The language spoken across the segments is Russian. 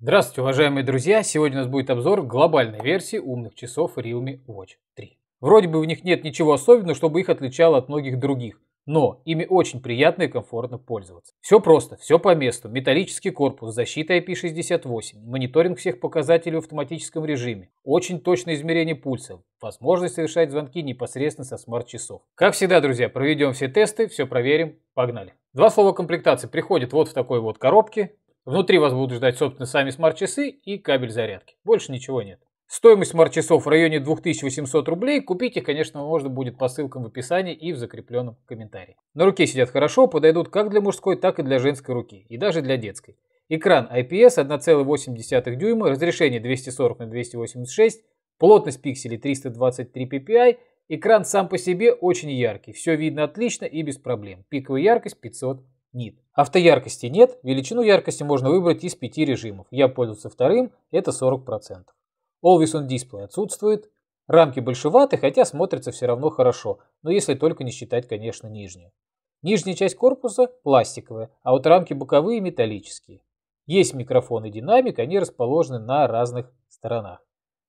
Здравствуйте, уважаемые друзья! Сегодня у нас будет обзор глобальной версии умных часов Realme Watch 3. Вроде бы в них нет ничего особенного, чтобы их отличало от многих других, но ими очень приятно и комфортно пользоваться. Все просто, все по месту. Металлический корпус, защита IP68, мониторинг всех показателей в автоматическом режиме, очень точное измерение пульса, возможность совершать звонки непосредственно со смарт-часов. Как всегда, друзья, проведем все тесты, все проверим, погнали. Два слова комплектации приходят вот в такой вот коробке, Внутри вас будут ждать, собственно, сами смарт-часы и кабель зарядки. Больше ничего нет. Стоимость смарт-часов в районе 2800 рублей. Купить их, конечно, можно будет по ссылкам в описании и в закрепленном комментарии. На руке сидят хорошо, подойдут как для мужской, так и для женской руки. И даже для детской. Экран IPS 1,8 дюйма, разрешение 240 на 286, плотность пикселей 323 ppi. Экран сам по себе очень яркий, все видно отлично и без проблем. Пиковая яркость 500 нет. Автояркости нет, величину яркости можно выбрать из пяти режимов. Я пользуюсь вторым, это 40%. Always on Display отсутствует. Рамки большеваты, хотя смотрится все равно хорошо, но если только не считать, конечно, нижнюю. Нижняя часть корпуса пластиковая, а вот рамки боковые металлические. Есть микрофон и динамик, они расположены на разных сторонах.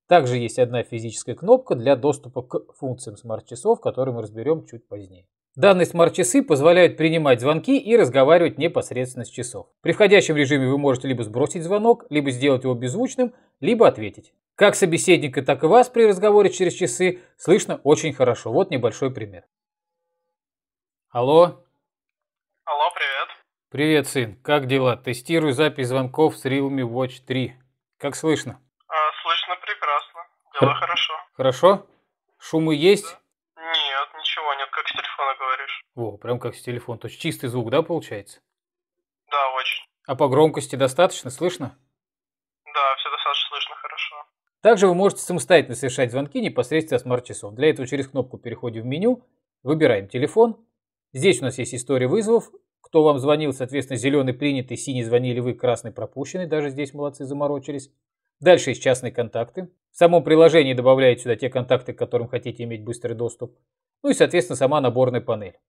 Также есть одна физическая кнопка для доступа к функциям смарт-часов, которые мы разберем чуть позднее. Данные смарт-часы позволяют принимать звонки и разговаривать непосредственно с часов. При входящем режиме вы можете либо сбросить звонок, либо сделать его беззвучным, либо ответить. Как собеседника, так и вас при разговоре через часы слышно очень хорошо. Вот небольшой пример. Алло. Алло, привет. Привет, сын. Как дела? Тестирую запись звонков с Realme Watch 3. Как слышно? А, слышно прекрасно. Дела Х- хорошо. Хорошо? Шумы есть? Да с телефона говоришь. Во, прям как с телефона. То есть чистый звук, да, получается? Да, очень. А по громкости достаточно? Слышно? Да, все достаточно слышно, хорошо. Также вы можете самостоятельно совершать звонки непосредственно смарт-часов. Для этого через кнопку переходим в меню, выбираем телефон. Здесь у нас есть история вызовов. Кто вам звонил, соответственно, зеленый принятый, синий звонили вы, красный пропущенный. Даже здесь молодцы заморочились. Дальше есть частные контакты. В самом приложении добавляете сюда те контакты, к которым хотите иметь быстрый доступ ну и, соответственно, сама наборная панель.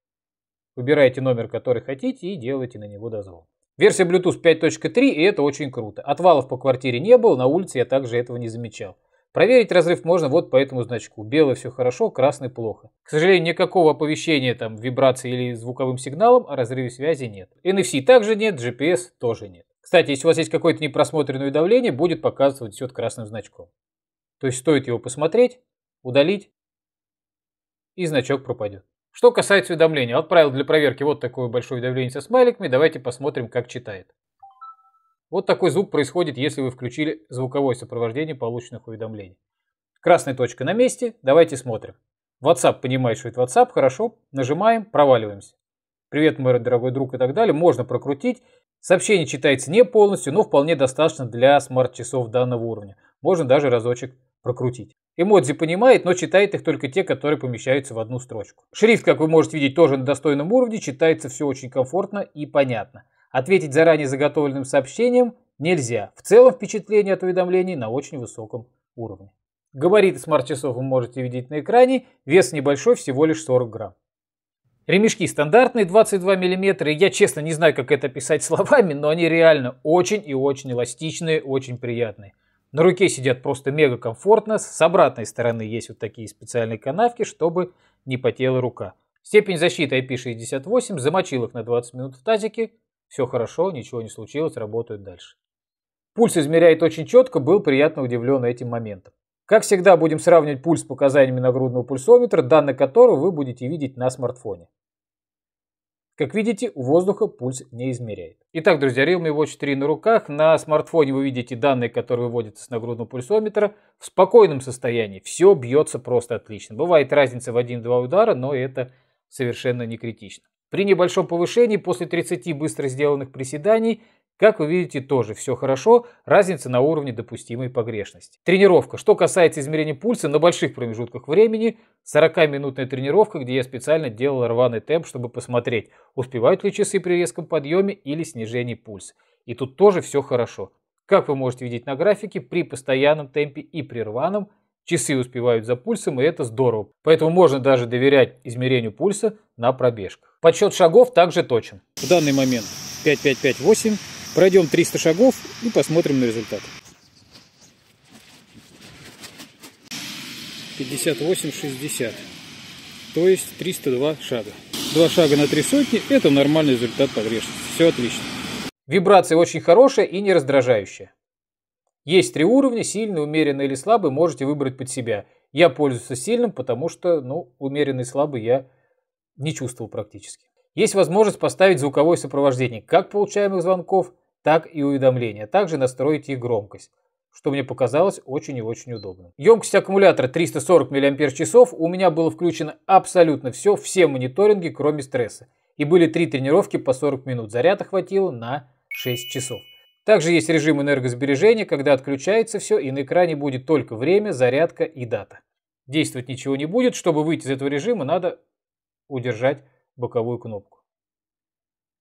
Выбираете номер, который хотите и делаете на него дозвон. Версия Bluetooth 5.3, и это очень круто. Отвалов по квартире не было, на улице я также этого не замечал. Проверить разрыв можно вот по этому значку. Белый все хорошо, красный плохо. К сожалению, никакого оповещения там вибрации или звуковым сигналом о разрыве связи нет. NFC также нет, GPS тоже нет. Кстати, если у вас есть какое-то непросмотренное давление, будет показывать все красным значком. То есть стоит его посмотреть, удалить и значок пропадет. Что касается уведомления, отправил для проверки вот такое большое уведомление со смайликами, давайте посмотрим, как читает. Вот такой звук происходит, если вы включили звуковое сопровождение полученных уведомлений. Красная точка на месте, давайте смотрим. WhatsApp понимает, что это WhatsApp, хорошо, нажимаем, проваливаемся. Привет, мой дорогой друг и так далее, можно прокрутить. Сообщение читается не полностью, но вполне достаточно для смарт-часов данного уровня. Можно даже разочек прокрутить. Эмодзи понимает, но читает их только те, которые помещаются в одну строчку. Шрифт, как вы можете видеть, тоже на достойном уровне, читается все очень комфортно и понятно. Ответить заранее заготовленным сообщением нельзя. В целом впечатление от уведомлений на очень высоком уровне. Габариты смарт-часов вы можете видеть на экране, вес небольшой, всего лишь 40 грамм. Ремешки стандартные 22 мм. Я честно не знаю, как это писать словами, но они реально очень и очень эластичные, очень приятные. На руке сидят просто мега комфортно. С обратной стороны есть вот такие специальные канавки, чтобы не потела рука. Степень защиты IP68, замочил их на 20 минут в тазике. Все хорошо, ничего не случилось, работают дальше. Пульс измеряет очень четко, был приятно удивлен этим моментом. Как всегда, будем сравнивать пульс с показаниями нагрудного пульсометра, данные которого вы будете видеть на смартфоне. Как видите, у воздуха пульс не измеряет. Итак, друзья, Realme Watch 3 на руках. На смартфоне вы видите данные, которые выводятся с нагрудного пульсометра. В спокойном состоянии все бьется просто отлично. Бывает разница в 1-2 удара, но это совершенно не критично. При небольшом повышении после 30 быстро сделанных приседаний как вы видите, тоже все хорошо, разница на уровне допустимой погрешности. Тренировка. Что касается измерения пульса на больших промежутках времени, 40-минутная тренировка, где я специально делал рваный темп, чтобы посмотреть, успевают ли часы при резком подъеме или снижении пульса. И тут тоже все хорошо. Как вы можете видеть на графике, при постоянном темпе и при рваном часы успевают за пульсом, и это здорово. Поэтому можно даже доверять измерению пульса на пробежках. Подсчет шагов также точен. В данный момент 5558 Пройдем 300 шагов и посмотрим на результат. 58-60, то есть 302 шага. Два шага на три сотни – это нормальный результат погрешности. Все отлично. Вибрация очень хорошая и не раздражающая. Есть три уровня, сильный, умеренный или слабый, можете выбрать под себя. Я пользуюсь сильным, потому что, ну, умеренный, слабый я не чувствовал практически. Есть возможность поставить звуковое сопровождение как получаемых звонков, так и уведомления. Также настроить их громкость что мне показалось очень и очень удобно. Емкость аккумулятора 340 мАч, у меня было включено абсолютно все, все мониторинги, кроме стресса. И были три тренировки по 40 минут, заряда хватило на 6 часов. Также есть режим энергосбережения, когда отключается все и на экране будет только время, зарядка и дата. Действовать ничего не будет, чтобы выйти из этого режима надо удержать боковую кнопку.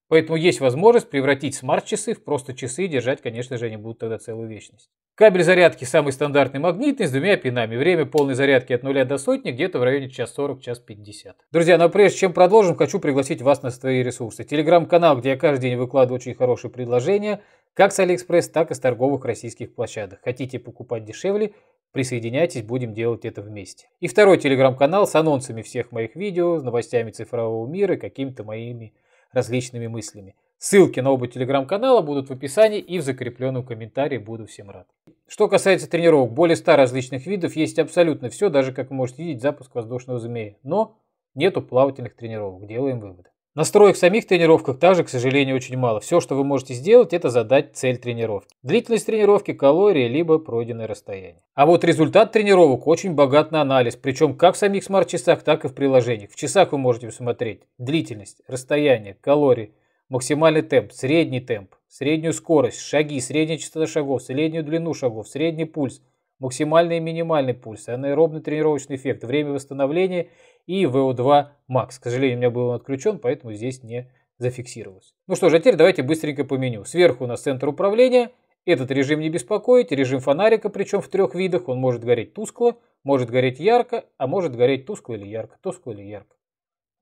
Поэтому есть возможность превратить смарт-часы в просто часы, и держать, конечно же, они будут тогда целую вечность. Кабель зарядки самый стандартный магнитный с двумя пинами. Время полной зарядки от 0 до сотни где-то в районе час 40, час 50. Друзья, но прежде чем продолжим, хочу пригласить вас на свои ресурсы. Телеграм-канал, где я каждый день выкладываю очень хорошие предложения, как с Алиэкспресс, так и с торговых российских площадок. Хотите покупать дешевле, Присоединяйтесь, будем делать это вместе. И второй телеграм-канал с анонсами всех моих видео, с новостями цифрового мира и какими-то моими различными мыслями. Ссылки на оба телеграм-канала будут в описании и в закрепленном комментарии. Буду всем рад. Что касается тренировок, более 100 различных видов есть абсолютно все, даже, как вы можете видеть, запуск воздушного змея. Но нету плавательных тренировок, делаем выводы. Настроек в самих тренировках также, к сожалению, очень мало. Все, что вы можете сделать, это задать цель тренировки. Длительность тренировки, калории, либо пройденное расстояние. А вот результат тренировок очень богат на анализ, причем как в самих смарт-часах, так и в приложениях. В часах вы можете посмотреть длительность, расстояние, калории, максимальный темп, средний темп, среднюю скорость, шаги, средняя частота шагов, среднюю длину шагов, средний пульс, максимальный и минимальный пульс, анаэробный тренировочный эффект, время восстановления и VO2 Max. К сожалению, у меня был он отключен, поэтому здесь не зафиксировалось. Ну что же, а теперь давайте быстренько по меню. Сверху у нас центр управления. Этот режим не беспокоит. Режим фонарика, причем в трех видах. Он может гореть тускло, может гореть ярко, а может гореть тускло или ярко, тускло или ярко.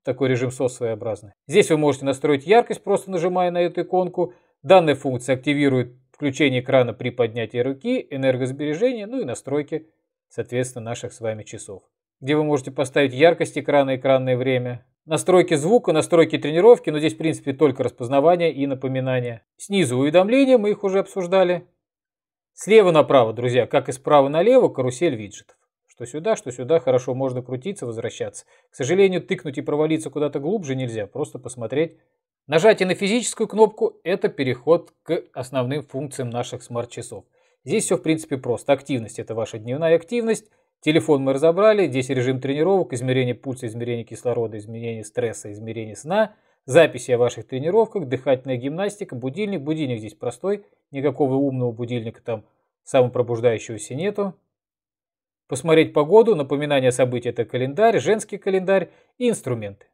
Такой режим SOS своеобразный. Здесь вы можете настроить яркость, просто нажимая на эту иконку. Данная функция активирует включение экрана при поднятии руки, энергосбережение, ну и настройки, соответственно, наших с вами часов где вы можете поставить яркость экрана, экранное время, настройки звука, настройки тренировки, но здесь, в принципе, только распознавание и напоминание. Снизу уведомления, мы их уже обсуждали. Слева направо, друзья, как и справа налево, карусель виджетов. Что сюда, что сюда, хорошо, можно крутиться, возвращаться. К сожалению, тыкнуть и провалиться куда-то глубже нельзя, просто посмотреть. Нажатие на физическую кнопку – это переход к основным функциям наших смарт-часов. Здесь все, в принципе, просто. Активность – это ваша дневная активность – Телефон мы разобрали, здесь режим тренировок, измерение пульса, измерение кислорода, измерение стресса, измерение сна, записи о ваших тренировках, дыхательная гимнастика, будильник. Будильник здесь простой, никакого умного будильника там самопробуждающегося нету. Посмотреть погоду, напоминание о событии – это календарь, женский календарь и инструменты.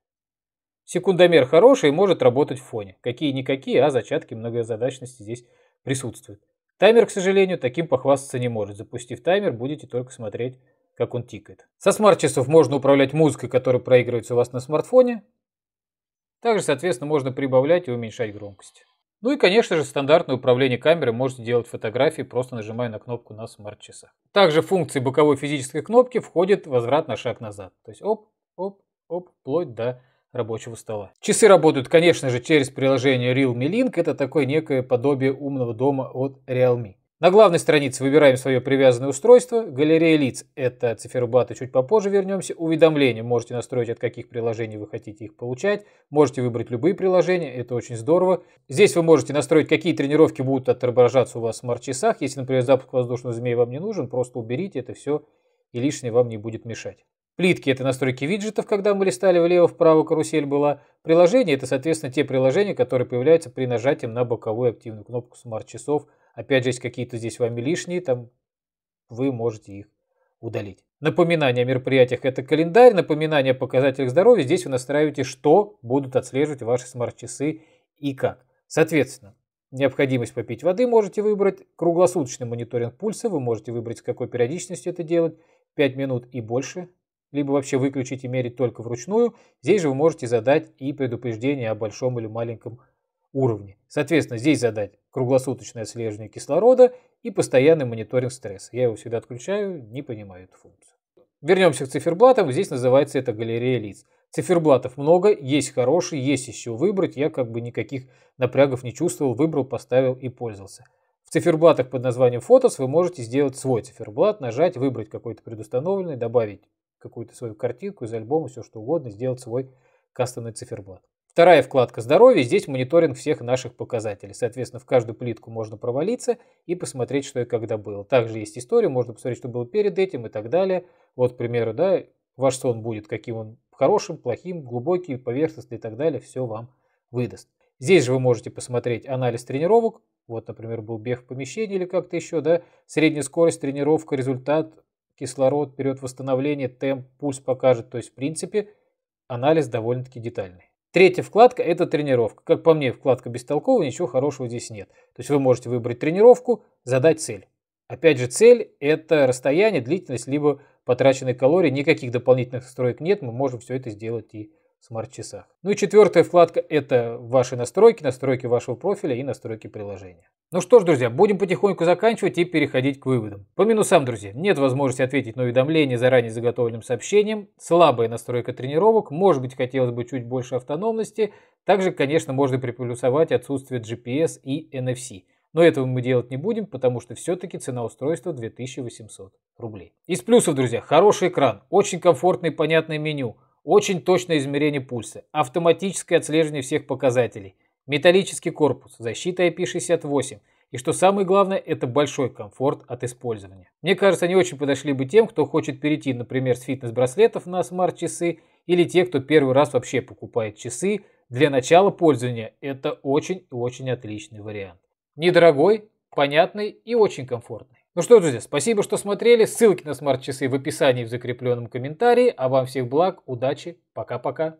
Секундомер хороший и может работать в фоне. Какие-никакие, а зачатки многозадачности здесь присутствуют. Таймер, к сожалению, таким похвастаться не может. Запустив таймер, будете только смотреть как он тикает. Со смарт-часов можно управлять музыкой, которая проигрывается у вас на смартфоне. Также, соответственно, можно прибавлять и уменьшать громкость. Ну и, конечно же, стандартное управление камерой можете делать фотографии, просто нажимая на кнопку на смарт-часах. Также в функции боковой физической кнопки входит возврат на шаг назад. То есть оп, оп, оп, вплоть до рабочего стола. Часы работают, конечно же, через приложение Realme Link. Это такое некое подобие умного дома от Realme. На главной странице выбираем свое привязанное устройство. Галерея лиц – это циферблаты, чуть попозже вернемся. Уведомления можете настроить, от каких приложений вы хотите их получать. Можете выбрать любые приложения, это очень здорово. Здесь вы можете настроить, какие тренировки будут отображаться у вас в смарт-часах. Если, например, запуск воздушного змея вам не нужен, просто уберите это все и лишнее вам не будет мешать. Плитки – это настройки виджетов, когда мы листали влево-вправо, карусель была. Приложения – это, соответственно, те приложения, которые появляются при нажатии на боковую активную кнопку смарт-часов – Опять же, есть какие-то здесь вами лишние, там вы можете их удалить. Напоминание о мероприятиях – это календарь, напоминание о показателях здоровья. Здесь вы настраиваете, что будут отслеживать ваши смарт-часы и как. Соответственно, необходимость попить воды можете выбрать, круглосуточный мониторинг пульса вы можете выбрать, с какой периодичностью это делать, 5 минут и больше, либо вообще выключить и мерить только вручную. Здесь же вы можете задать и предупреждение о большом или маленьком уровне. Соответственно, здесь задать круглосуточное отслеживание кислорода и постоянный мониторинг стресса. Я его всегда отключаю, не понимаю эту функцию. Вернемся к циферблатам. Здесь называется это галерея лиц. Циферблатов много, есть хорошие, есть еще выбрать. Я как бы никаких напрягов не чувствовал, выбрал, поставил и пользовался. В циферблатах под названием Фотос вы можете сделать свой циферблат, нажать, выбрать какой-то предустановленный, добавить какую-то свою картинку из альбома, все что угодно, сделать свой кастомный циферблат. Вторая вкладка «Здоровье». Здесь мониторинг всех наших показателей. Соответственно, в каждую плитку можно провалиться и посмотреть, что и когда было. Также есть история, можно посмотреть, что было перед этим и так далее. Вот, к примеру, да, ваш сон будет, каким он хорошим, плохим, глубокий, поверхностный и так далее. Все вам выдаст. Здесь же вы можете посмотреть анализ тренировок. Вот, например, был бег в помещении или как-то еще, да. Средняя скорость, тренировка, результат, кислород, период восстановления, темп, пульс покажет. То есть, в принципе, анализ довольно-таки детальный. Третья вкладка – это тренировка. Как по мне, вкладка бестолковая, ничего хорошего здесь нет. То есть вы можете выбрать тренировку, задать цель. Опять же, цель – это расстояние, длительность, либо потраченные калории. Никаких дополнительных строек нет, мы можем все это сделать и смарт-часах. Ну и четвертая вкладка – это ваши настройки, настройки вашего профиля и настройки приложения. Ну что ж, друзья, будем потихоньку заканчивать и переходить к выводам. По минусам, друзья, нет возможности ответить на уведомления заранее заготовленным сообщением, слабая настройка тренировок, может быть, хотелось бы чуть больше автономности, также, конечно, можно приплюсовать отсутствие GPS и NFC. Но этого мы делать не будем, потому что все-таки цена устройства 2800 рублей. Из плюсов, друзья, хороший экран, очень комфортное и понятное меню – очень точное измерение пульса, автоматическое отслеживание всех показателей, металлический корпус, защита IP68 и что самое главное, это большой комфорт от использования. Мне кажется, они очень подошли бы тем, кто хочет перейти, например, с фитнес-браслетов на смарт-часы или те, кто первый раз вообще покупает часы. Для начала пользования это очень и очень отличный вариант. Недорогой, понятный и очень комфортный. Ну что, друзья, спасибо, что смотрели. Ссылки на смарт-часы в описании в закрепленном комментарии. А вам всех благ, удачи, пока-пока.